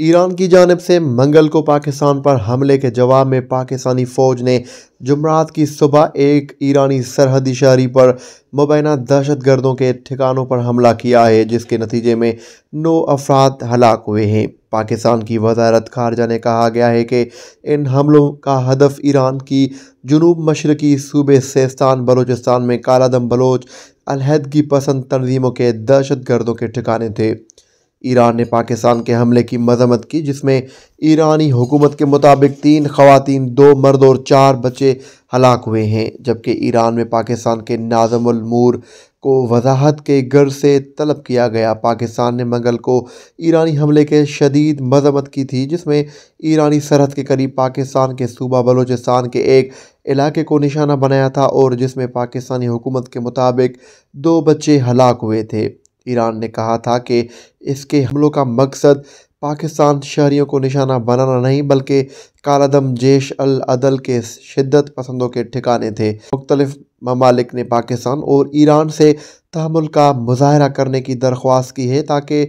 Iran की जानब से मंगल को पाकिस्तान पर हमले के जवाब में पाकिस्तानी फ़ौज ने जुमरात की सुबह एक ईरानी सरहदी शहरी पर मुबैना दहशत गर्दों के ठिकानों पर हमला किया है जिसके नतीजे में नौ अफराद हलाक हुए हैं पाकिस्तान की वजारत खारजा ने कहा गया है कि इन हमलों का हदफ ईरान की जनूब मशरकी सूबे सेस्तान बलोचिस्तान में कालादम बलोच अलहदगी पसंद तनजीमों के दहशत गर्दों के ठिकाने थे ईरान ने पाकिस्तान के हमले की मजम्मत की जिसमें ईरानी हुकूमत के मुताबिक तीन खवतिन दो मर्द और चार बच्चे हलाक हुए हैं जबकि ईरान में पाकिस्तान के नाजमलमूर को वजाहत के गर से तलब किया गया पाकिस्तान ने मंगल को ईरानी हमले के शदीद मजम्मत की थी जिसमें ईरानी सरहद के करीब पाकिस्तान के सूबा बलोचिस्तान के एक इलाके को निशाना बनाया था और जिसमें पाकिस्तानी हुकूमत के मुताबिक दो बच्चे हलाक हुए थे ईरान ने कहा था कि इसके हमलों का मकसद पाकिस्तान शहरियों को निशाना बनाना नहीं बल्कि कालादम जैश अल अदल के शिद्दत पसंदों के ठिकाने थे मुख्तलिफ ममालिक ने पाकिस्तान और ईरान से तहमुल का मुजाहरा करने की दरख्वास्त की है ताकि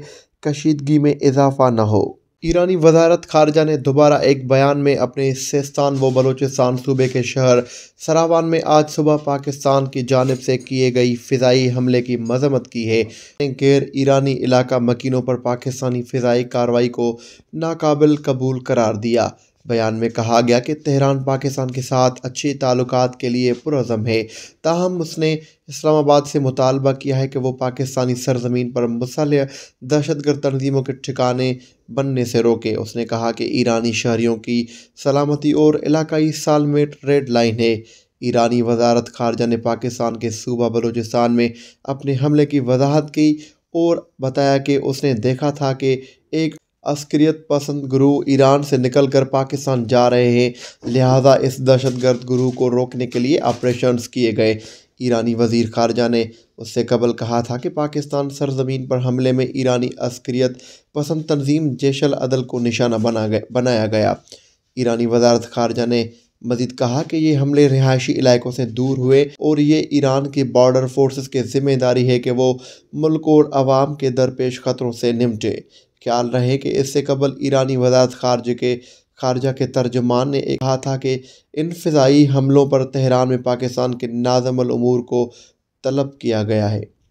कशीदगी में इजाफा न हो ईरानी वजारत खारजा ने दोबारा एक बयान में अपने सिस्तान व बलोचिस्तान सूबे के शहर सरावान में आज सुबह पाकिस्तान की जानब से किए गए फ़िज़ाई हमले की मजम्मत की है गैर ईरानी इलाका मकीनों पर पाकिस्तानी फ़िज़ाई कार्रवाई को नाकबिल कबूल करार दिया बयान में कहा गया कि तेहरान पाकिस्तान के साथ अच्छे ताल्लुक के लिए पुरज़म है ताहम उसने इस्लामाबाद से मुतालबा किया है कि वो पाकिस्तानी सरजमीन पर मुसल दहशतगर्द तनजीमों के ठिकाने बनने से रोके उसने कहा कि ईरानी शहरीों की सलामती और इलाकई साल में रेड लाइन है ईरानी वजारत खारजा ने पाकिस्तान के सूबा बलूचिस्तान में अपने हमले की वजाहत की और बताया कि उसने देखा था कि एक अस्क्रियत पसंद गुरु ईरान से निकलकर पाकिस्तान जा रहे हैं लिहाजा इस दहशतगर्द गुरु को रोकने के लिए ऑपरेशन किए गए ईरानी वजीर खारजा ने उससे कबल कहा था कि पाकिस्तान सरजमीन पर हमले में ईरानी अस्क्रियत पसंद तंजीम जैशल अदल को निशाना बना गया बनाया गया ईरानी वजारत खारजा ने मजीद कहा कि ये हमले रिहायशी इलाकों से दूर हुए और ये ईरान के बॉर्डर फोर्सेस की जिम्मेदारी है कि वो मुल्क और आवाम के दरपेश ख़तरों से निमटे ख्याल रहे कि इससे कबल ईरानी वजारत खारज के खारजा के तर्जमान ने कहा था कि इन फ़ाई हमलों पर तहरान में पाकिस्तान के नाजमूर को तलब किया गया है